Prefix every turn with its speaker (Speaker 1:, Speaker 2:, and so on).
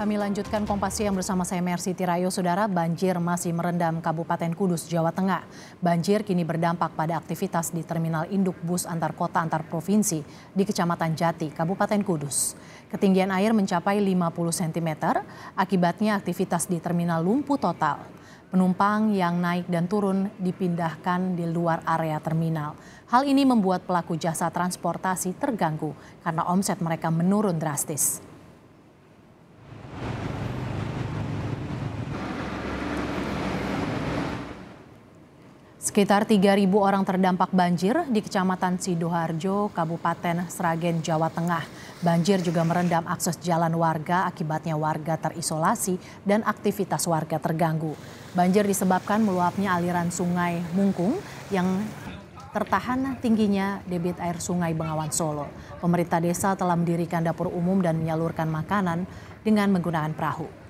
Speaker 1: Kami lanjutkan kompasi yang bersama saya Mercy Tirayo, Saudara. Banjir masih merendam Kabupaten Kudus, Jawa Tengah. Banjir kini berdampak pada aktivitas di terminal induk bus antar kota antar provinsi di Kecamatan Jati, Kabupaten Kudus. Ketinggian air mencapai 50 cm, akibatnya aktivitas di terminal lumpuh total. Penumpang yang naik dan turun dipindahkan di luar area terminal. Hal ini membuat pelaku jasa transportasi terganggu karena omset mereka menurun drastis. Sekitar 3.000 orang terdampak banjir di Kecamatan Sidoharjo, Kabupaten Sragen, Jawa Tengah. Banjir juga merendam akses jalan warga, akibatnya warga terisolasi dan aktivitas warga terganggu. Banjir disebabkan meluapnya aliran sungai Mungkung yang tertahan tingginya debit air sungai Bengawan Solo. Pemerintah desa telah mendirikan dapur umum dan menyalurkan makanan dengan menggunakan perahu.